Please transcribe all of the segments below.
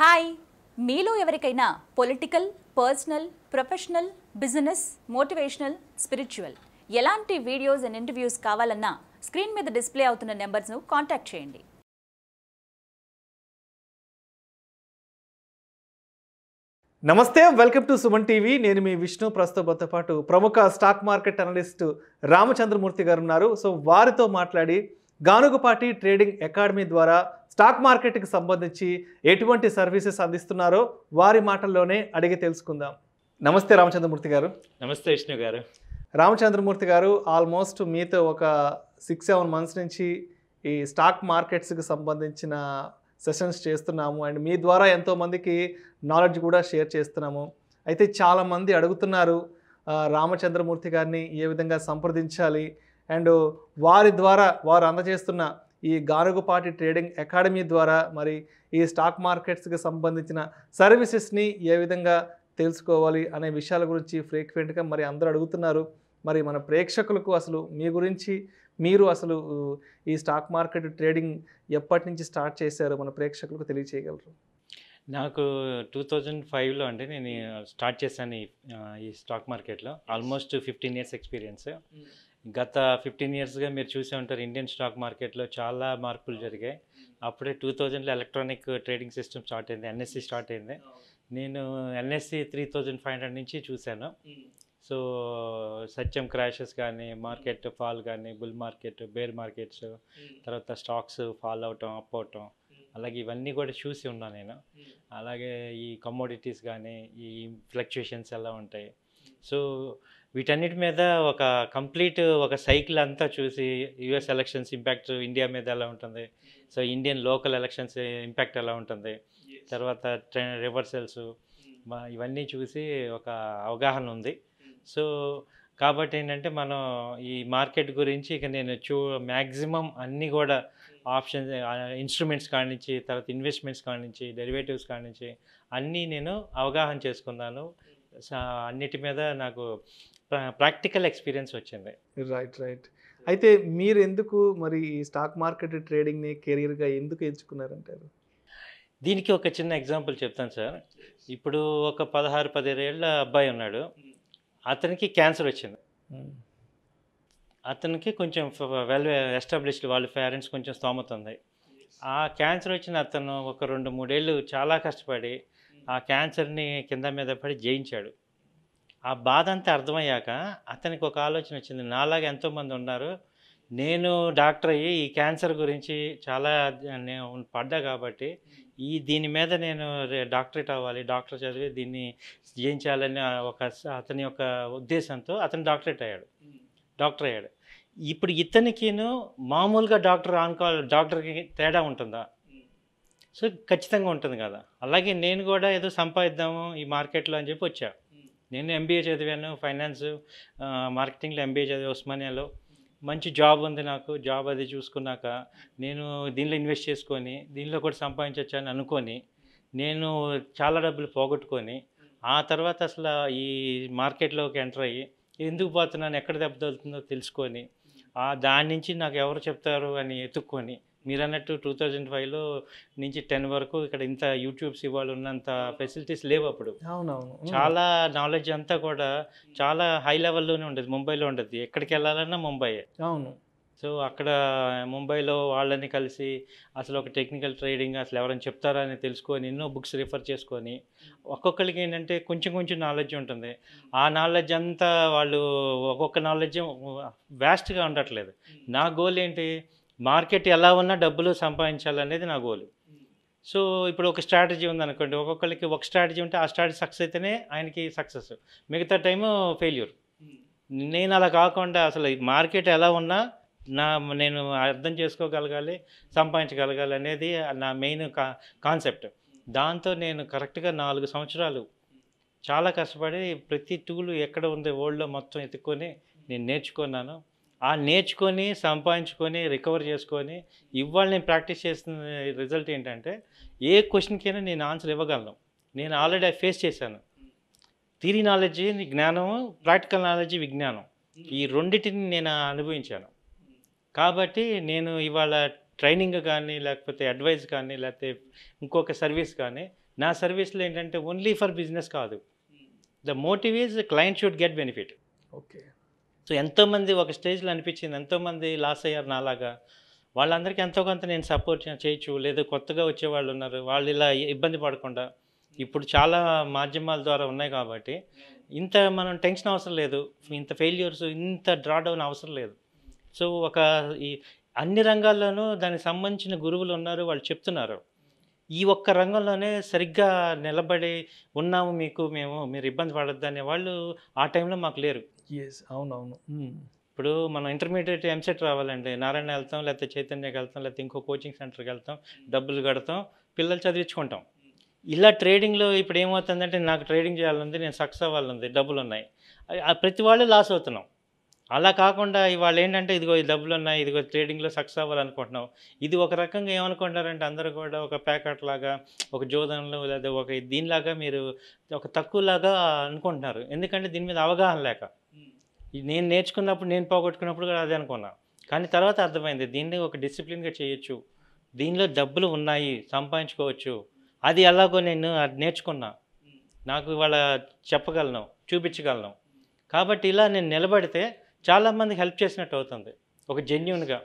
Hi మీలో ఎవరికైనా political personal professional business motivational spiritual ఎలాంటి వీడియోస్ అండ్ ఇంటర్వ్యూస్ కావాలన్నా స్క్రీన్ మీద డిస్ప్లే అవుతున్న నెంబర్స్ను కాంటాక్ట్ చేయండి నమస్తే వెల్కమ్ టు సుమన్ టీవీ నేను మీ విష్ణు ప్రస్తుతంతో పాటు ప్రముఖ స్టాక్ మార్కెట్ అనలిస్ట్ రామచంద్రమూర్తి గారు ఉన్నారు సో వారితో మాట్లాడి గానుగపాటి ట్రేడింగ్ అకాడమీ ద్వారా స్టాక్ మార్కెట్కి సంబంధించి ఎటువంటి సర్వీసెస్ అందిస్తున్నారో వారి మాటల్లోనే అడిగి తెలుసుకుందాం నమస్తే రామచంద్రమూర్తి గారు నమస్తే విష్ణు గారు రామచంద్రమూర్తి గారు ఆల్మోస్ట్ మీతో ఒక సిక్స్ సెవెన్ మంత్స్ నుంచి ఈ స్టాక్ మార్కెట్స్కి సంబంధించిన సెషన్స్ చేస్తున్నాము అండ్ మీ ద్వారా ఎంతోమందికి నాలెడ్జ్ కూడా షేర్ చేస్తున్నాము అయితే చాలామంది అడుగుతున్నారు రామచంద్రమూర్తి గారిని ఏ విధంగా సంప్రదించాలి అండ్ వారి ద్వారా వారు అందజేస్తున్న ఈ గారుగుపాటి ట్రేడింగ్ అకాడమీ ద్వారా మరి ఈ స్టాక్ మార్కెట్స్కి సంబంధించిన సర్వీసెస్ని ఏ విధంగా తెలుసుకోవాలి అనే విషయాల గురించి ఫ్రీక్వెంట్గా మరి అందరూ అడుగుతున్నారు మరి మన ప్రేక్షకులకు అసలు మీ గురించి మీరు అసలు ఈ స్టాక్ మార్కెట్ ట్రేడింగ్ ఎప్పటి నుంచి స్టార్ట్ చేశారు మన ప్రేక్షకులకు తెలియచేయగలరు నాకు టూ థౌజండ్ ఫైవ్లో అంటే నేను స్టార్ట్ చేశాను ఈ స్టాక్ మార్కెట్లో ఆల్మోస్ట్ ఫిఫ్టీన్ ఇయర్స్ ఎక్స్పీరియన్స్ గత ఫిఫ్టీన్ ఇయర్స్గా మీరు చూసే ఉంటారు ఇండియన్ స్టాక్ మార్కెట్లో చాలా మార్పులు జరిగాయి అప్పుడే టూ థౌజండ్లో ఎలక్ట్రానిక్ ట్రేడింగ్ సిస్టమ్ స్టార్ట్ అయింది ఎన్ఎస్సి స్టార్ట్ e అయింది నేను NSE three thousand five hundred నుంచి చూశాను సో సత్యం క్రాషెస్ కానీ మార్కెట్ ఫాల్ కానీ బుల్ మార్కెట్ బేర్ మార్కెట్స్ తర్వాత స్టాక్స్ ఫాల్ అవటం అప్ అవటం అలాగే ఇవన్నీ కూడా చూసి ఉన్నాను నేను అలాగే ఈ కమోడిటీస్ కానీ ఈ ఫ్లక్చుయేషన్స్ ఎలా ఉంటాయి సో వీటన్నిటి మీద ఒక కంప్లీట్ ఒక సైకిల్ అంతా చూసి యుఎస్ ఎలక్షన్స్ ఇంపాక్ట్ ఇండియా మీద ఎలా ఉంటుంది so Indian local elections impact ఎలా ఉంటుంది తర్వాత ట్రైన్ రివర్సల్స్ ఇవన్నీ చూసి ఒక అవగాహన ఉంది సో కాబట్టి ఏంటంటే మనం ఈ మార్కెట్ గురించి ఇక నేను చూ మ్యాక్సిమం అన్నీ కూడా ఆప్షన్స్ ఇన్స్ట్రుమెంట్స్ కానించి తర్వాత ఇన్వెస్ట్మెంట్స్ కానించి డెరివేటివ్స్ కానించి అన్నీ నేను అవగాహన చేసుకున్నాను అన్నిటి మీద నాకు ప్రాక్టికల్ ఎక్స్పీరియన్స్ వచ్చింది రైట్ రైట్ అయితే మీరు ఎందుకు మరి ఈ స్టాక్ మార్కెట్ ట్రేడింగ్ని కెరీర్గా ఎందుకు ఎంచుకున్నారంటారు దీనికి ఒక చిన్న ఎగ్జాంపుల్ చెప్తాను సార్ ఇప్పుడు ఒక పదహారు పదిహేడు ఏళ్ళ అబ్బాయి ఉన్నాడు అతనికి క్యాన్సర్ వచ్చింది hmm. అతనికి కొంచెం వెల్ ఎస్టాబ్లిష్డ్ వాళ్ళ పేరెంట్స్ కొంచెం స్తోమత ఉంది ఆ క్యాన్సర్ వచ్చిన అతను ఒక రెండు మూడేళ్ళు చాలా కష్టపడి ఆ క్యాన్సర్ని కింద మీద పడి జయించాడు ఆ బాధ అంతా అర్థమయ్యాక అతనికి ఒక ఆలోచన వచ్చింది నాలాగా ఎంతోమంది ఉన్నారు నేను డాక్టర్ అయ్యి ఈ క్యాన్సర్ గురించి చాలా నేను పడ్డా కాబట్టి ఈ దీని మీద నేను డాక్టరేట్ అవ్వాలి డాక్టర్ చదివి దీన్ని జయించాలని ఒక అతని యొక్క ఉద్దేశంతో అతను డాక్టరేట్ అయ్యాడు డాక్టర్ అయ్యాడు ఇప్పుడు ఇతనికిను మామూలుగా డాక్టర్ ఆన్కాల్ డాక్టర్కి తేడా ఉంటుందా సో ఖచ్చితంగా ఉంటుంది కదా అలాగే నేను కూడా ఏదో సంపాదిద్దాము ఈ మార్కెట్లో అని చెప్పి వచ్చా నేను ఎంబీఏ చదివాను ఫైనాన్స్ మార్కెటింగ్లో ఎంబీఏ చదివి ఉస్మానియాలో మంచి జాబ్ ఉంది నాకు జాబ్ అది చూసుకున్నాక నేను దీనిలో ఇన్వెస్ట్ చేసుకొని దీనిలో కూడా సంపాదించవచ్చు అని అనుకొని నేను చాలా డబ్బులు పోగొట్టుకొని ఆ తర్వాత అసలు ఈ మార్కెట్లోకి ఎంటర్ అయ్యి ఎందుకు పోతున్నాను ఎక్కడ దెబ్బతలుతుందో తెలుసుకొని దాని నుంచి నాకు ఎవరు చెప్తారు అని ఎత్తుక్కొని మీరు అన్నట్టు టూ థౌజండ్ ఫైవ్లో నుంచి టెన్ వరకు ఇక్కడ ఇంత యూట్యూబ్స్ ఇవాళ ఉన్నంత ఫెసిలిటీస్ లేవు అప్పుడు అవునవును చాలా నాలెడ్జ్ అంతా కూడా చాలా హై లెవెల్లోనే ఉండదు ముంబైలో ఉండేది ఎక్కడికి వెళ్ళాలన్నా ముంబై అవును సో అక్కడ ముంబైలో వాళ్ళని కలిసి అసలు ఒక టెక్నికల్ ట్రేడింగ్ అసలు ఎవరైనా చెప్తారా అని తెలుసుకొని ఎన్నో బుక్స్ రిఫర్ చేసుకొని ఒక్కొక్కరికి ఏంటంటే కొంచెం కొంచెం నాలెడ్జ్ ఉంటుంది ఆ నాలెడ్జ్ అంతా వాళ్ళు ఒక్కొక్క నాలెడ్జ్ వేస్ట్గా ఉండట్లేదు నా గోల్ ఏంటి మార్కెట్ ఎలా ఉన్నా డబ్బులు సంపాదించాలనేది నా గోలు సో ఇప్పుడు ఒక స్ట్రాటజీ ఉందనుకోండి ఒక్కొక్కరికి ఒక స్ట్రాటజీ ఉంటే ఆ స్ట్రాటజీ సక్సెస్ అయితేనే ఆయనకి సక్సెస్ మిగతా టైము ఫెయిల్యూర్ నేను అలా కాకుండా అసలు మార్కెట్ ఎలా ఉన్నా నా నేను అర్థం చేసుకోగలగాలి సంపాదించగలగాలి అనేది నా మెయిన్ కా కాన్సెప్ట్ దాంతో నేను కరెక్ట్గా నాలుగు సంవత్సరాలు చాలా కష్టపడి ప్రతి టూలు ఎక్కడ ఉంది ఓల్డ్లో మొత్తం ఎత్తుక్కొని నేను నేర్చుకున్నాను ఆ నేర్చుకొని సంపాదించుకొని రికవర్ చేసుకొని ఇవాళ నేను ప్రాక్టీస్ చేస్తున్న రిజల్ట్ ఏంటంటే ఏ క్వశ్చన్కైనా నేను ఆన్సర్ ఇవ్వగలను నేను ఆల్రెడీ ఫేస్ చేశాను థీరీ నాలెడ్జీ జ్ఞానం ప్రాక్టికల్ నాలెడ్జీ విజ్ఞానం ఈ రెండింటిని నేను అనుభవించాను కాబట్టి నేను ఇవాళ ట్రైనింగ్ కానీ లేకపోతే అడ్వైజ్ కానీ లేకపోతే ఇంకొక సర్వీస్ కానీ నా సర్వీస్లో ఏంటంటే ఓన్లీ ఫర్ బిజినెస్ కాదు the motive is client should get benefit okay so ఎంతోమంది ఒక స్టేజ్లో అనిపించింది ఎంతోమంది లాస్ అయ్యారు నాలాగా వాళ్ళందరికీ ఎంతో కొంత నేను సపోర్ట్ చేయొచ్చు లేదా కొత్తగా వచ్చేవాళ్ళు ఉన్నారు వాళ్ళు ఇలా ఇబ్బంది పడకుండా ఇప్పుడు చాలా మాధ్యమాల ద్వారా ఉన్నాయి కాబట్టి ఇంత మనం టెన్షన్ అవసరం లేదు ఇంత ఫెయిల్యూర్స్ ఇంత డ్రాడౌన్ అవసరం లేదు సో ఒక ఈ అన్ని రంగాల్లోనూ దానికి సంబంధించిన గురువులు ఉన్నారు వాళ్ళు చెప్తున్నారు ఈ ఒక్క రంగంలోనే సరిగ్గా నిలబడి ఉన్నాము మీకు మేము మీరు ఇబ్బంది పడద్దు అనే వాళ్ళు ఆ టైంలో మాకు లేరు ఎస్ అవునవును ఇప్పుడు మనం ఇంటర్మీడియట్ ఎంసెట్ e రావాలండి నారాయణ వెళ్తాం లేకపోతే చైతన్యకి వెళ్తాం లేకపోతే ఇంకో కోచింగ్ సెంటర్కి వెళ్తాం hmm. డబ్బులు కడతాం పిల్లలు చదివించుకుంటాం ఇలా ట్రేడింగ్లో ఇప్పుడు ఏమవుతుందంటే నాకు ట్రేడింగ్ చేయాలంది నేను సక్సెస్ అవ్వాలంది డబ్బులు ఉన్నాయి ప్రతి వాళ్ళు లాస్ అవుతున్నాం అలా కాకుండా ఇవాళ ఏంటంటే ఇదిగో ఈ డబ్బులు ఉన్నాయి ఇదిగో ట్రేడింగ్లో సక్సెస్ అవ్వాలనుకుంటున్నాం ఇది ఒక రకంగా ఏమనుకుంటారంటే అందరూ కూడా ఒక ప్యాకెట్ లాగా ఒక జోదనలు లేదా ఒక దీనిలాగా మీరు ఒక తక్కువలాగా అనుకుంటున్నారు ఎందుకంటే దీని మీద అవగాహన లేక నేను నేర్చుకున్నప్పుడు నేను పోగొట్టుకున్నప్పుడు కూడా అదే అనుకున్నా కానీ తర్వాత అర్థమైంది దీన్ని ఒక డిసిప్లిన్గా చేయొచ్చు దీనిలో డబ్బులు ఉన్నాయి సంపాదించుకోవచ్చు అది ఎలాగో నేను అది నేర్చుకున్నా నాకు ఇవాళ చెప్పగలను చూపించగలను కాబట్టి ఇలా నేను నిలబడితే చాలామందికి హెల్ప్ చేసినట్టు అవుతుంది ఒక జెన్యున్గా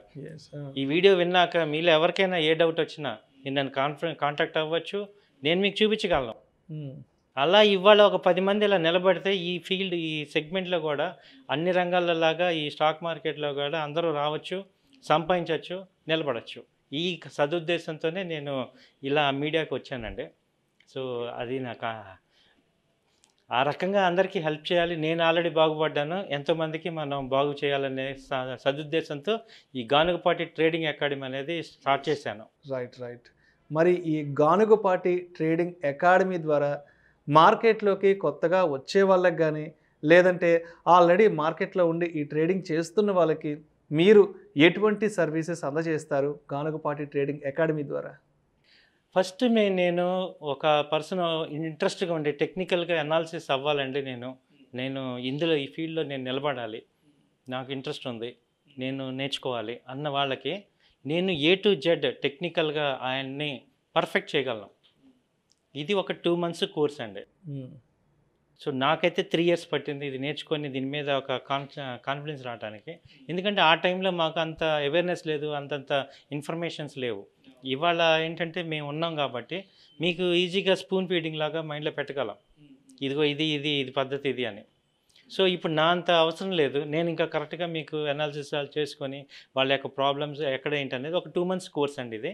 uh. ఈ వీడియో విన్నాక మీలో ఎవరికైనా ఏ డౌట్ వచ్చినా నేను నన్ను కాన్ఫరెన్స్ కాంటాక్ట్ అవ్వచ్చు నేను మీకు చూపించగలను hmm. అలా ఇవాళ ఒక పది మంది ఇలా నిలబడితే ఈ ఫీల్డ్ ఈ సెగ్మెంట్లో కూడా అన్ని రంగాలలాగా ఈ స్టాక్ మార్కెట్లో కూడా అందరూ రావచ్చు సంపాదించవచ్చు నిలబడచ్చు ఈ సదుద్దేశంతోనే నేను ఇలా మీడియాకి వచ్చానండి సో అది నాకు ఆ రకంగా అందరికీ హెల్ప్ చేయాలి నేను ఆల్రెడీ బాగుపడ్డాను ఎంతోమందికి మనం బాగు చేయాలనే సదుద్దేశంతో ఈ గానుగపాటి ట్రేడింగ్ అకాడమీ అనేది స్టార్ట్ చేశాను రైట్ రైట్ మరి ఈ గానుగపాటి ట్రేడింగ్ అకాడమీ ద్వారా మార్కెట్లోకి కొత్తగా వచ్చే వాళ్ళకి కానీ లేదంటే ఆల్రెడీ మార్కెట్లో ఉండి ఈ ట్రేడింగ్ చేస్తున్న వాళ్ళకి మీరు ఎటువంటి సర్వీసెస్ అందజేస్తారు గానుగపాటి ట్రేడింగ్ అకాడమీ ద్వారా ఫస్ట్ మే నేను ఒక పర్సన్ ఇంట్రెస్ట్గా ఉండే టెక్నికల్గా అనాలిసిస్ అవ్వాలండి నేను నేను ఇందులో ఈ ఫీల్డ్లో నేను నిలబడాలి నాకు ఇంట్రెస్ట్ ఉంది నేను నేర్చుకోవాలి అన్న వాళ్ళకి నేను ఏ టు జెడ్ టెక్నికల్గా ఆయన్ని పర్ఫెక్ట్ చేయగలను ఇది ఒక టూ మంత్స్ కోర్స్ అండి hmm. సో నాకైతే త్రీ ఇయర్స్ పట్టింది ఇది నేర్చుకొని దీని మీద ఒక కాన్ఫిడెన్స్ రావడానికి ఎందుకంటే ఆ టైంలో మాకు అంత అవేర్నెస్ లేదు అంతంత ఇన్ఫర్మేషన్స్ లేవు ఇవాళ ఏంటంటే మేము ఉన్నాం కాబట్టి మీకు ఈజీగా స్పూన్ ఫీడింగ్ లాగా మైండ్లో పెట్టగలం ఇదిగో ఇది ఇది ఇది పద్ధతి ఇది అని సో ఇప్పుడు నా అంత అవసరం లేదు నేను ఇంకా కరెక్ట్గా మీకు అనాలిసిస్ చేసుకొని వాళ్ళ యొక్క ప్రాబ్లమ్స్ ఎక్కడ ఏంటి అనేది ఒక టూ మంత్స్ కోర్స్ అండి ఇది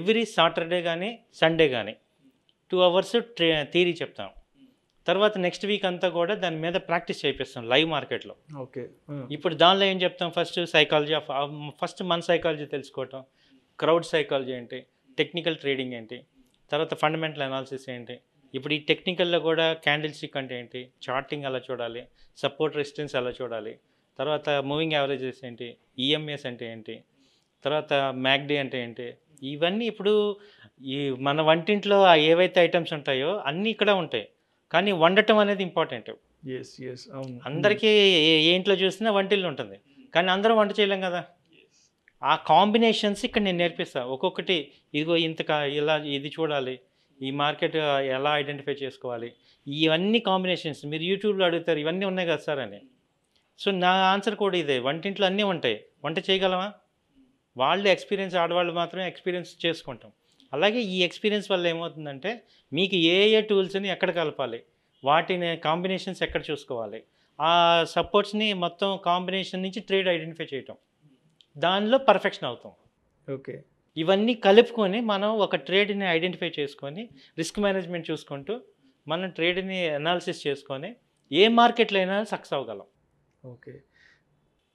ఎవ్రీ సాటర్డే కానీ సండే కానీ టూ అవర్స్ ట్రే థీరీ చెప్తాం తర్వాత నెక్స్ట్ వీక్ అంతా కూడా దాని మీద ప్రాక్టీస్ చేపిస్తాం లైవ్ మార్కెట్లో ఓకే ఇప్పుడు దానిలో ఏం చెప్తాం ఫస్ట్ సైకాలజీ ఆఫ్ ఫస్ట్ మన సైకాలజీ తెలుసుకోవటం క్రౌడ్ సైకాలజీ ఏంటి టెక్నికల్ ట్రేడింగ్ ఏంటి తర్వాత ఫండమెంటల్ అనాలిసిస్ ఏంటి ఇప్పుడు ఈ టెక్నికల్లో కూడా క్యాండిల్ స్టిక్ అంటే ఏంటి చార్టింగ్ ఎలా చూడాలి సపోర్ట్ రెసిస్టెన్స్ ఎలా చూడాలి తర్వాత మూవింగ్ యావరేజెస్ ఏంటి ఈఎంఎస్ అంటే ఏంటి తర్వాత మ్యాగ్డే అంటే ఏంటి ఇవన్నీ ఇప్పుడు ఈ మన వంటింట్లో ఏవైతే ఐటమ్స్ ఉంటాయో అన్నీ ఇక్కడ ఉంటాయి కానీ వండటం అనేది ఇంపార్టెంట్ ఎస్ ఎస్ అవును అందరికీ ఏ ఇంట్లో చూసినా వంటిల్లు ఉంటుంది కానీ అందరం వంట చేయలేం కదా ఆ కాంబినేషన్స్ ఇక్కడ నేను నేర్పిస్తాను ఒక్కొక్కటి ఇదిగో ఇంత ఇలా ఇది చూడాలి ఈ మార్కెట్ ఎలా ఐడెంటిఫై చేసుకోవాలి ఇవన్నీ కాంబినేషన్స్ మీరు యూట్యూబ్లో అడుగుతారు ఇవన్నీ ఉన్నాయి కదా సార్ అని సో నా ఆన్సర్ కూడా ఇదే వంటింట్లో అన్నీ ఉంటాయి వంట చేయగలమా వాళ్ళు ఎక్స్పీరియన్స్ ఆడవాళ్ళు మాత్రమే ఎక్స్పీరియన్స్ చేసుకుంటాం అలాగే ఈ ఎక్స్పీరియన్స్ వల్ల ఏమవుతుందంటే మీకు ఏ ఏ టూల్స్ని ఎక్కడ కలపాలి వాటిని కాంబినేషన్స్ ఎక్కడ చూసుకోవాలి ఆ సపోర్ట్స్ని మొత్తం కాంబినేషన్ నుంచి ట్రేడ్ ఐడెంటిఫై చేయటం దానిలో పర్ఫెక్షన్ అవుతాం ఓకే ఇవన్నీ కలుపుకొని మనం ఒక ట్రేడ్ని ఐడెంటిఫై చేసుకొని రిస్క్ మేనేజ్మెంట్ చూసుకుంటూ మనం ట్రేడ్ని అనాలిసిస్ చేసుకొని ఏ మార్కెట్లో అయినా సక్సెస్ అవ్వగలం ఓకే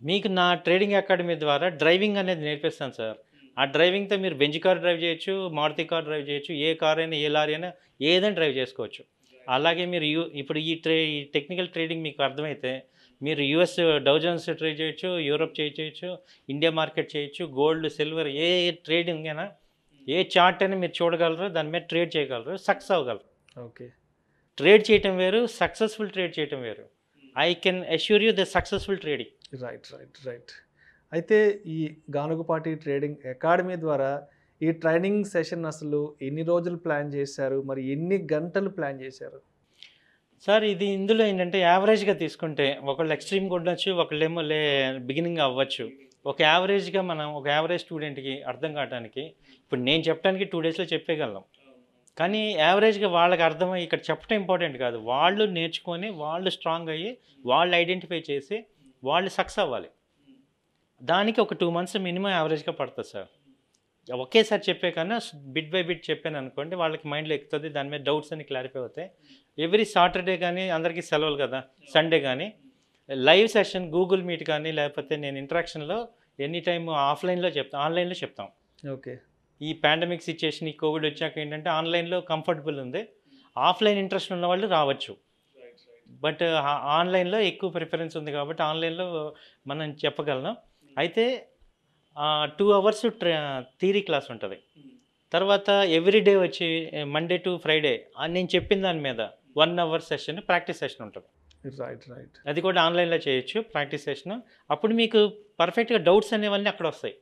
మీకు నా ట్రేడింగ్ అకాడమీ ద్వారా డ్రైవింగ్ అనేది నేర్పిస్తాను సార్ ఆ డ్రైవింగ్తో మీరు బెంజ్ కార్ డ్రైవ్ చేయొచ్చు మారుతి కార్ డ్రైవ్ చేయొచ్చు ఏ కార్ అయినా ఏ లారీ అయినా ఏదైనా డ్రైవ్ చేసుకోవచ్చు అలాగే మీరు యూ ఇప్పుడు ఈ ట్రే ఈ టెక్నికల్ ట్రేడింగ్ మీకు అర్థమైతే మీరు యుఎస్ డౌజన్స్ ట్రేడ్ చేయొచ్చు యూరోప్ చేయొచ్చు ఇండియా మార్కెట్ చేయొచ్చు గోల్డ్ సిల్వర్ ఏ ట్రేడింగ్ అయినా ఏ చార్ట్ అయినా మీరు చూడగలరు దాని మీద ట్రేడ్ చేయగలరు సక్సెస్ అవ్వగలరు ఓకే ట్రేడ్ చేయటం వేరు సక్సెస్ఫుల్ ట్రేడ్ చేయటం వేరు I can assure you the successful trading right right right అయితే ఈ గానుగుపాటి ట్రేడింగ్ అకాడమీ ద్వారా ఈ ట్రైనింగ్ సెషన్ అసలు ఎన్ని రోజులు ప్లాన్ చేశారు మరి ఎన్ని గంటలు ప్లాన్ చేశారు సార్ ఇది ఇందులో ఏంటంటే యావరేజ్గా తీసుకుంటే ఒకళ్ళు ఎక్స్ట్రీమ్గా ఉండొచ్చు ఒకళ్ళేమో లే బిగినింగ్ అవ్వచ్చు ఒక యావరేజ్గా మనం ఒక యావరేజ్ స్టూడెంట్కి అర్థం కావడానికి ఇప్పుడు నేను చెప్పడానికి టూ డేస్లో చెప్పేయగలం కానీ యావరేజ్గా వాళ్ళకి అర్థమయ్యి ఇక్కడ చెప్పడం ఇంపార్టెంట్ కాదు వాళ్ళు నేర్చుకొని వాళ్ళు స్ట్రాంగ్ అయ్యి వాళ్ళు ఐడెంటిఫై చేసి వాళ్ళు సక్సెస్ అవ్వాలి దానికి ఒక టూ మంత్స్ మినిమం యావరేజ్గా పడుతుంది సార్ ఒకేసారి చెప్పే కన్నా బిట్ బై బిట్ చెప్పాను అనుకోండి వాళ్ళకి మైండ్లో ఎక్కుతుంది దాని మీద డౌట్స్ అని క్లారిఫై అవుతాయి ఎవ్రీ సాటర్డే కానీ అందరికీ సెలవులు కదా సండే కానీ లైవ్ సెషన్ గూగుల్ మీట్ కానీ లేకపోతే నేను ఇంటరాక్షన్లో ఎనీ టైం ఆఫ్లైన్లో చెప్తాను ఆన్లైన్లో చెప్తాం ఓకే ఈ పాండమిక్ సిచ్యువేషన్ ఈ కోవిడ్ వచ్చాక ఏంటంటే ఆన్లైన్లో కంఫర్టబుల్ ఉంది ఆఫ్లైన్ ఇంట్రెస్ట్ ఉన్న వాళ్ళు రావచ్చు బట్ ఆన్లైన్లో ఎక్కువ ప్రిఫరెన్స్ ఉంది కాబట్టి ఆన్లైన్లో మనం చెప్పగలను అయితే టూ అవర్స్ థియరీ క్లాస్ ఉంటుంది తర్వాత ఎవ్రీడే వచ్చి మండే టు ఫ్రైడే నేను చెప్పిన దాని మీద one hour session practice session ఉంటుంది రైట్ రైట్ అది కూడా ఆన్లైన్లో చేయొచ్చు ప్రాక్టీస్ సెషన్ అప్పుడు మీకు పర్ఫెక్ట్గా డౌట్స్ అనేవన్నీ అక్కడ వస్తాయి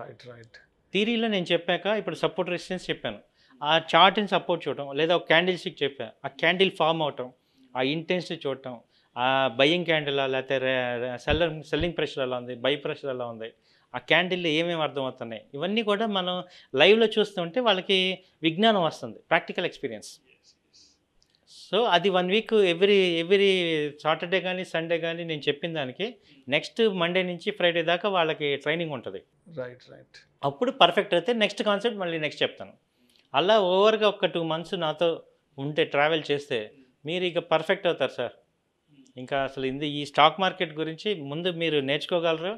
రైట్ రైట్ థీరీలో నేను చెప్పాక ఇప్పుడు సపోర్ట్ రెసిస్టెన్స్ చెప్పాను ఆ చార్ట్ని సపోర్ట్ చేయడం లేదా ఒక క్యాండిల్ స్టిక్ చెప్పాను ఆ క్యాండిల్ ఫామ్ అవటం ఆ ఇంటెన్సిటీ చూడటం ఆ బయ్యింగ్ క్యాండిల్ లేకపోతే సెల్లర్ సెల్లింగ్ ప్రెషర్ ఎలా ఉంది బై ప్రెషర్ ఎలా ఉంది ఆ క్యాండిల్లో ఏమేమి అర్థమవుతున్నాయి ఇవన్నీ కూడా మనం లైవ్లో చూస్తుంటే వాళ్ళకి విజ్ఞానం వస్తుంది ప్రాక్టికల్ ఎక్స్పీరియన్స్ సో అది one week every every Saturday కానీ సండే కానీ నేను చెప్పిన దానికి నెక్స్ట్ మండే నుంచి ఫ్రైడే దాకా వాళ్ళకి ట్రైనింగ్ ఉంటుంది రైట్ రైట్ అప్పుడు పర్ఫెక్ట్ అయితే నెక్స్ట్ కాన్సెప్ట్ మళ్ళీ నెక్స్ట్ చెప్తాను అలా ఓవర్గా ఒక టూ మంత్స్ నాతో ఉంటే ట్రావెల్ చేస్తే మీరు ఇక పర్ఫెక్ట్ అవుతారు సార్ ఇంకా అసలు ఇది ఈ స్టాక్ మార్కెట్ గురించి ముందు మీరు నేర్చుకోగలరు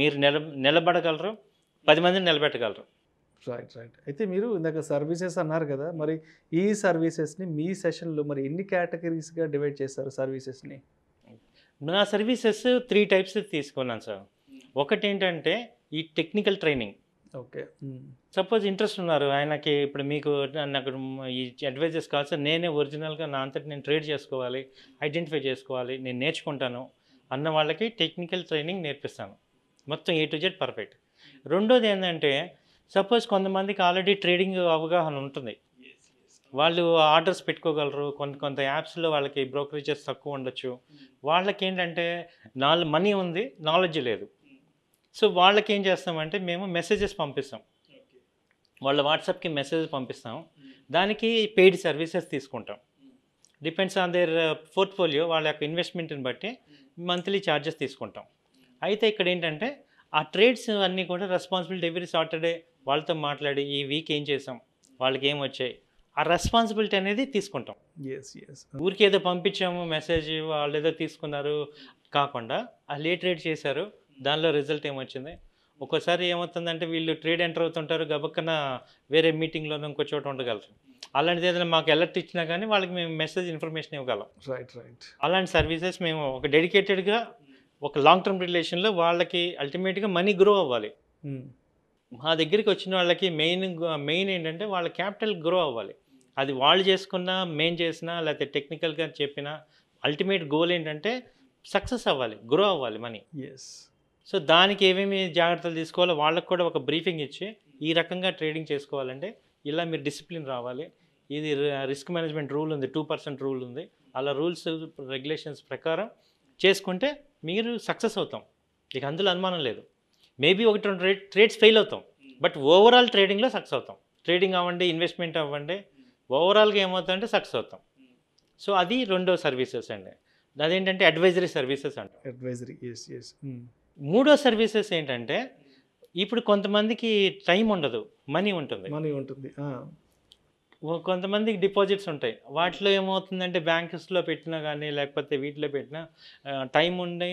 మీరు నిల నిలబడగలరు పది మందిని నిలబెట్టగలరు రైట్ రైట్ అయితే మీరు ఇందాక సర్వీసెస్ అన్నారు కదా మరి ఈ సర్వీసెస్ని మీ సెషన్లో మరి ఎన్ని కేటగిరీస్గా డివైడ్ చేస్తారు సర్వీసెస్ని నా సర్వీసెస్ త్రీ టైప్స్ తీసుకున్నాను సార్ ఒకటి ఏంటంటే ఈ technical training okay suppose interest ఉన్నారు ఆయనకి ఇప్పుడు మీకు నాకు ఈ అడ్వైజెస్ కావాల్సి నేనే ఒరిజినల్గా నా అంతటి నేను ట్రేడ్ చేసుకోవాలి ఐడెంటిఫై చేసుకోవాలి నేను నేర్చుకుంటాను అన్న వాళ్ళకి టెక్నికల్ ట్రైనింగ్ నేర్పిస్తాను మొత్తం ఏ టు జెడ్ పర్ఫెక్ట్ రెండోది ఏంటంటే సపోజ్ కొంతమందికి ఆల్రెడీ ట్రేడింగ్ అవగాహన ఉంటుంది వాళ్ళు ఆర్డర్స్ పెట్టుకోగలరు కొంత కొంత యాప్స్లో వాళ్ళకి బ్రోకరేజెస్ తక్కువ ఉండొచ్చు వాళ్ళకి ఏంటంటే నాలుగు మనీ ఉంది నాలెడ్జ్ లేదు సో వాళ్ళకి ఏం చేస్తామంటే మేము మెసేజెస్ పంపిస్తాం వాళ్ళ వాట్సాప్కి మెసేజ్ పంపిస్తాం దానికి పెయిడ్ సర్వీసెస్ తీసుకుంటాం డిపెండ్స్ ఆన్ దేర్ పోర్ట్ఫోలియో వాళ్ళ యొక్క ఇన్వెస్ట్మెంట్ని బట్టి మంత్లీ ఛార్జెస్ తీసుకుంటాం అయితే ఇక్కడ ఏంటంటే ఆ ట్రేడ్స్ అన్నీ కూడా రెస్పాన్సిబిలిటీ ఎవ్రీ సాటర్డే వాళ్ళతో మాట్లాడి ఈ వీక్ ఏం చేసాం వాళ్ళకి ఏం వచ్చాయి ఆ రెస్పాన్సిబిలిటీ అనేది తీసుకుంటాం ఊరికి ఏదో పంపించాము మెసేజ్ వాళ్ళు ఏదో తీసుకున్నారు కాకుండా ఆ లేట్ రేట్ చేశారు దానిలో రిజల్ట్ ఏమొచ్చింది ఒక్కోసారి ఏమవుతుందంటే వీళ్ళు ట్రేడ్ ఎంటర్ అవుతుంటారు గబక్కన వేరే మీటింగ్లో ఇంకో చోట ఉండగలరు అలాంటిది ఏదైనా మాకు ఎలర్ట్ ఇచ్చినా కానీ వాళ్ళకి మేము మెసేజ్ ఇన్ఫర్మేషన్ ఇవ్వగలం రైట్ రైట్ అలాంటి సర్వీసెస్ మేము ఒక డెడికేటెడ్గా ఒక లాంగ్ టర్మ్ రిలేషన్లో వాళ్ళకి అల్టిమేట్గా మనీ గ్రో అవ్వాలి మా దగ్గరికి వచ్చిన వాళ్ళకి మెయిన్ మెయిన్ ఏంటంటే వాళ్ళ క్యాపిటల్ గ్రో అవ్వాలి అది వాళ్ళు చేసుకున్నా మేం చేసినా లేకపోతే టెక్నికల్గా చెప్పినా అల్టిమేట్ గోల్ ఏంటంటే సక్సెస్ అవ్వాలి గ్రో అవ్వాలి మనీ ఎస్ సో దానికి ఏమేమి జాగ్రత్తలు తీసుకోవాలో వాళ్ళకు కూడా ఒక బ్రీఫింగ్ ఇచ్చి ఈ రకంగా ట్రేడింగ్ చేసుకోవాలంటే ఇలా మీరు డిసిప్లిన్ రావాలి ఇది రిస్క్ మేనేజ్మెంట్ రూల్ ఉంది టూ పర్సెంట్ రూల్ ఉంది అలా రూల్స్ రెగ్యులేషన్స్ ప్రకారం చేసుకుంటే మీరు సక్సెస్ అవుతాం ఇక అందులో అనుమానం లేదు మేబీ ఒకటి రెండు ట్రేడ్ ట్రేడ్స్ ఫెయిల్ అవుతాం బట్ ఓవరాల్ ట్రేడింగ్లో సక్సెస్ అవుతాం ట్రేడింగ్ అవ్వండి ఇన్వెస్ట్మెంట్ అవ్వండి ఓవరాల్గా ఏమవుతుందంటే సక్సెస్ అవుతాం సో అది రెండో సర్వీసెస్ అండి అదేంటంటే అడ్వైజరీ సర్వీసెస్ అంటే అడ్వైజరీ ఎస్ ఎస్ hmm. మూడో సర్వీసెస్ ఏంటంటే ఇప్పుడు కొంతమందికి టైం ఉండదు మనీ ఉంటుంది మనీ ఉంటుంది కొంతమందికి డిపాజిట్స్ ఉంటాయి వాటిలో ఏమవుతుందంటే బ్యాంక్స్లో పెట్టినా కానీ లేకపోతే వీటిలో పెట్టినా టైం ఉండి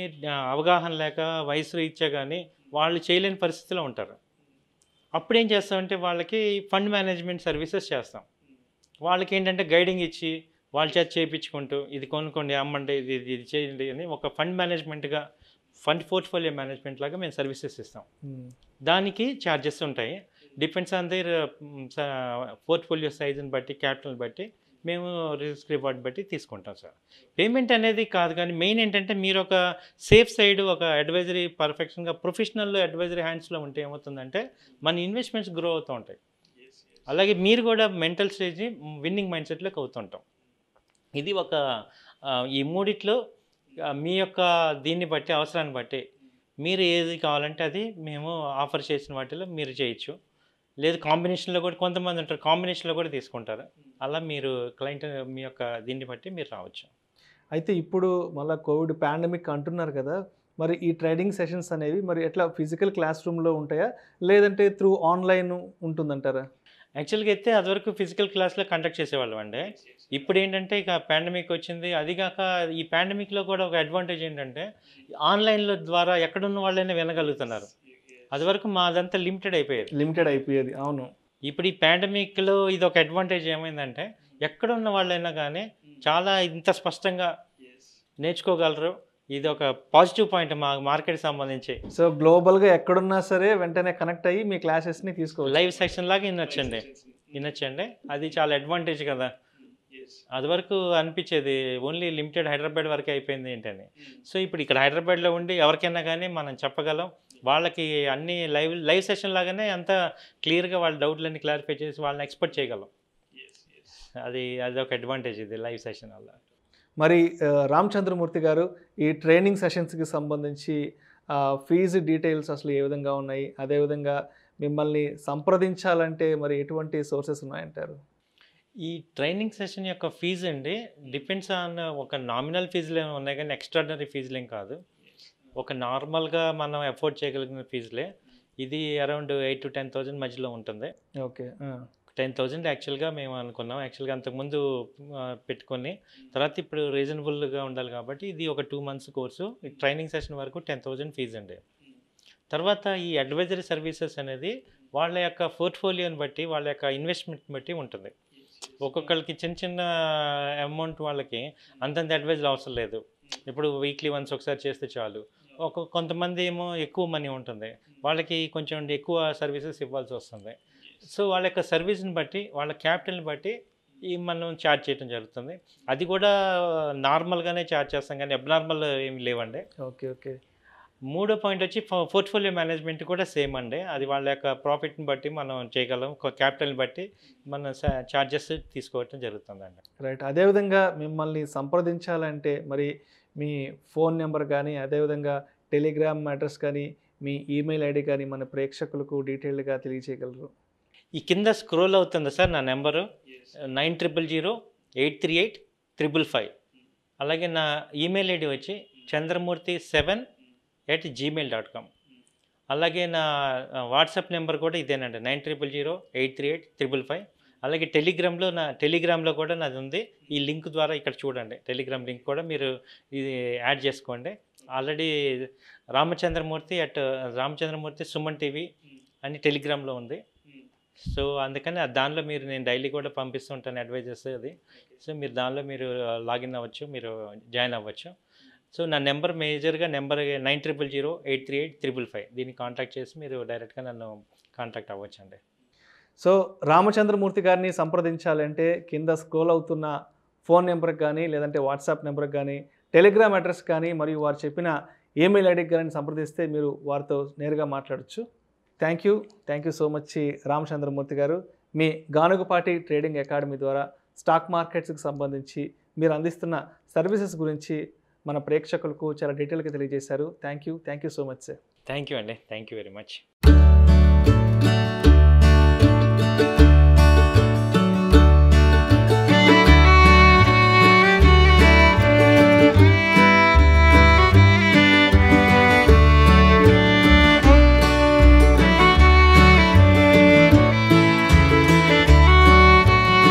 అవగాహన లేక వయసు ఇచ్చా కానీ వాళ్ళు చేయలేని పరిస్థితిలో ఉంటారు అప్పుడు ఏం చేస్తామంటే వాళ్ళకి ఫండ్ మేనేజ్మెంట్ సర్వీసెస్ చేస్తాం వాళ్ళకి ఏంటంటే గైడింగ్ ఇచ్చి వాళ్ళ చేత చేయించుకుంటూ ఇది కొనుక్కోండి అమ్మండి ఇది ఇది చేయండి అని ఒక ఫండ్ మేనేజ్మెంట్గా ఫండ్ పోర్ట్ఫోలియో మేనేజ్మెంట్ లాగా మేము సర్వీసెస్ ఇస్తాం hmm. దానికి ఛార్జెస్ ఉంటాయి డిపెండ్స్ ఆన్ దేర్ పోర్ట్ఫోలియో సైజుని బట్టి క్యాపిటల్ని బట్టి మేము రిస్క్ రివార్డ్ బట్టి తీసుకుంటాం సార్ పేమెంట్ అనేది కాదు కానీ మెయిన్ ఏంటంటే మీరు ఒక సేఫ్ సైడ్ ఒక అడ్వైజరీ పర్ఫెక్షన్గా ప్రొఫెషనల్ అడ్వైజరీ హ్యాండ్స్లో ఉంటే ఏమవుతుందంటే మన ఇన్వెస్ట్మెంట్స్ గ్రో అవుతూ ఉంటాయి అలాగే మీరు కూడా మెంటల్ స్టేజ్ని విన్నింగ్ మైండ్ సెట్లోకి అవుతుంటాం ఇది ఒక ఈ మూడిట్లో మీ యొక్క దీన్ని బట్టి అవసరాన్ని బట్టి మీరు ఏది కావాలంటే అది మేము ఆఫర్ చేసిన వాటిలో మీరు చేయొచ్చు లేదు కాంబినేషన్లో కూడా కొంతమంది ఉంటారు కాంబినేషన్లో కూడా తీసుకుంటారు అలా మీరు క్లయింట్ మీ యొక్క దీన్ని బట్టి మీరు రావచ్చు అయితే ఇప్పుడు మళ్ళీ కోవిడ్ పాండమిక్ అంటున్నారు కదా మరి ఈ ట్రేడింగ్ సెషన్స్ అనేవి మరి ఎట్లా ఫిజికల్ క్లాస్ రూమ్లో ఉంటాయా లేదంటే త్రూ ఆన్లైన్ ఉంటుందంటారా యాక్చువల్గా అయితే అదివరకు ఫిజికల్ క్లాస్లో కండక్ట్ చేసేవాళ్ళం అండి ఇప్పుడు ఏంటంటే ఇక పాండమిక్ వచ్చింది అదిగాక ఈ పాండమిక్లో కూడా ఒక అడ్వాంటేజ్ ఏంటంటే ఆన్లైన్లో ద్వారా ఎక్కడున్న వాళ్ళైనా వినగలుగుతున్నారు అదివరకు మాదంతా లిమిటెడ్ అయిపోయేది లిమిటెడ్ అయిపోయేది అవును ఇప్పుడు ఈ పాండమిక్లో ఇది ఒక అడ్వాంటేజ్ ఏమైందంటే ఎక్కడున్న వాళ్ళైనా కానీ చాలా ఇంత స్పష్టంగా నేర్చుకోగలరు ఇది ఒక పాజిటివ్ పాయింట్ మా మార్కెట్ సంబంధించి సో గ్లోబల్గా ఎక్కడున్నా సరే వెంటనే కనెక్ట్ అయ్యి మీ క్లాసెస్ని తీసుకో లైవ్ సెక్షన్ లాగా వినొచ్చండి వినొచ్చండి అది చాలా అడ్వాంటేజ్ కదా అది వరకు అనిపించేది ఓన్లీ లిమిటెడ్ హైదరాబాద్ వరకే అయిపోయింది ఏంటని సో ఇప్పుడు ఇక్కడ హైదరాబాద్లో ఉండి ఎవరికైనా కానీ మనం చెప్పగలం వాళ్ళకి అన్ని లైవ్ లైవ్ సెషన్ లాగానే అంత క్లియర్గా వాళ్ళ డౌట్లన్నీ క్లారిఫై చేసి వాళ్ళని ఎక్స్పెక్ట్ చేయగలం అది అది ఒక అడ్వాంటేజ్ ఇది లైవ్ సెషన్ వల్ల మరి రామచంద్రమూర్తి గారు ఈ ట్రైనింగ్ సెషన్స్కి సంబంధించి ఫీజు డీటెయిల్స్ అసలు ఏ విధంగా ఉన్నాయి అదేవిధంగా మిమ్మల్ని సంప్రదించాలంటే మరి ఎటువంటి సోర్సెస్ ఉన్నాయంటారు ఈ ట్రైనింగ్ సెషన్ యొక్క ఫీజు అండి డిపెండ్స్ ఆన్ ఒక నామినల్ ఫీజులు ఏమి ఉన్నాయి కానీ ఎక్స్ట్రాడినరీ ఫీజులు ఏం కాదు ఒక నార్మల్గా మనం ఎఫోర్డ్ చేయగలిగిన ఫీజులే ఇది around eight to ten thousand మధ్యలో ఉంటుంది ఓకే టెన్ థౌజండ్ యాక్చువల్గా మేము అనుకున్నాం యాక్చువల్గా అంతకుముందు పెట్టుకొని తర్వాత ఇప్పుడు రీజనబుల్గా ఉండాలి కాబట్టి ఇది ఒక two months course training session వరకు టెన్ థౌజండ్ ఫీజు అండి తర్వాత ఈ అడ్వైజరీ సర్వీసెస్ అనేది వాళ్ళ యొక్క పోర్ట్ఫోలియోని బట్టి వాళ్ళ యొక్క ఇన్వెస్ట్మెంట్ బట్టి ఉంటుంది ఒక్కొక్కరికి చిన్న చిన్న అమౌంట్ వాళ్ళకి అంతంత అడ్వైజర్ అవసరం లేదు ఇప్పుడు వీక్లీ వన్స్ ఒకసారి చేస్తే చాలు ఒక కొంతమంది ఏమో ఎక్కువ మనీ ఉంటుంది వాళ్ళకి కొంచెం ఎక్కువ సర్వీసెస్ ఇవ్వాల్సి వస్తుంది సో వాళ్ళ యొక్క సర్వీస్ని బట్టి వాళ్ళ క్యాపిటల్ని బట్టి ఈ మనం ఛార్జ్ చేయడం జరుగుతుంది అది కూడా నార్మల్గానే ఛార్జ్ చేస్తాం కానీ అబ్నార్మల్ ఏమి లేవండి ఓకే ఓకే మూడో పాయింట్ వచ్చి పోర్ట్ఫోలియో మేనేజ్మెంట్ కూడా సేమ్ అండి అది వాళ్ళ యొక్క ప్రాఫిట్ని బట్టి మనం చేయగలం క్యాపిటల్ని బట్టి మనం ఛార్జెస్ తీసుకోవటం జరుగుతుందండి రైట్ అదేవిధంగా మిమ్మల్ని సంప్రదించాలంటే మరి మీ ఫోన్ నెంబర్ కానీ అదేవిధంగా టెలిగ్రామ్ అడ్రస్ కానీ మీ ఈమెయిల్ ఐడి కానీ మన ప్రేక్షకులకు డీటెయిల్గా తెలియజేయగలరు ఈ కింద స్క్రోల్ అవుతుంది సార్ నా number nine triple zero eight three eight triple five అలాగే నా ఈమెయిల్ ఐడి వచ్చి hmm. Chandramurthy seven at hmm. Gmail dot com hmm. అలాగే నా వాట్సాప్ నెంబర్ కూడా ఇదేనండి nine triple zero eight three eight triple five అలాగే టెలిగ్రామ్లో నా టెలిగ్రామ్లో కూడా నాది ఉంది ఈ లింక్ ద్వారా ఇక్కడ చూడండి టెలిగ్రామ్ లింక్ కూడా మీరు ఇది యాడ్ చేసుకోండి already Ramachandramurthy at Ramachandramurthy Suman TV అని టెలిగ్రామ్లో ఉంది సో అందుకని దానిలో మీరు నేను డైలీ కూడా పంపిస్తుంటాను అడ్వైజెస్ అది సో మీరు దానిలో మీరు లాగిన్ అవ్వచ్చు మీరు జాయిన్ అవ్వచ్చు సో నా నెంబర్ మేజర్గా number nine triple zero eight three eight triple five దీన్ని కాంటాక్ట్ చేసి మీరు డైరెక్ట్గా నన్ను కాంటాక్ట్ అవ్వచ్చు అండి సో రామచంద్రమూర్తి గారిని సంప్రదించాలంటే కింద స్క్రోల్ అవుతున్న ఫోన్ నెంబర్కి కానీ లేదంటే వాట్సాప్ నెంబర్కి కానీ టెలిగ్రామ్ అడ్రస్ కానీ మరియు వారు చెప్పిన ఈమెయిల్ ఐడికి కానీ సంప్రదిస్తే మీరు వారితో నేరుగా మాట్లాడచ్చు thank you thank you so much Ramachandramurthy గారు మీ గానుగపాటి ట్రేడింగ్ అకాడమీ ద్వారా స్టాక్ మార్కెట్స్కి సంబంధించి మీరు అందిస్తున్న సర్వీసెస్ గురించి మన ప్రేక్షకులకు చాలా డీటెయిల్గా తెలియజేశారు thank you thank you so much sir thank you అండి థ్యాంక్ యూ వెరీ మచ్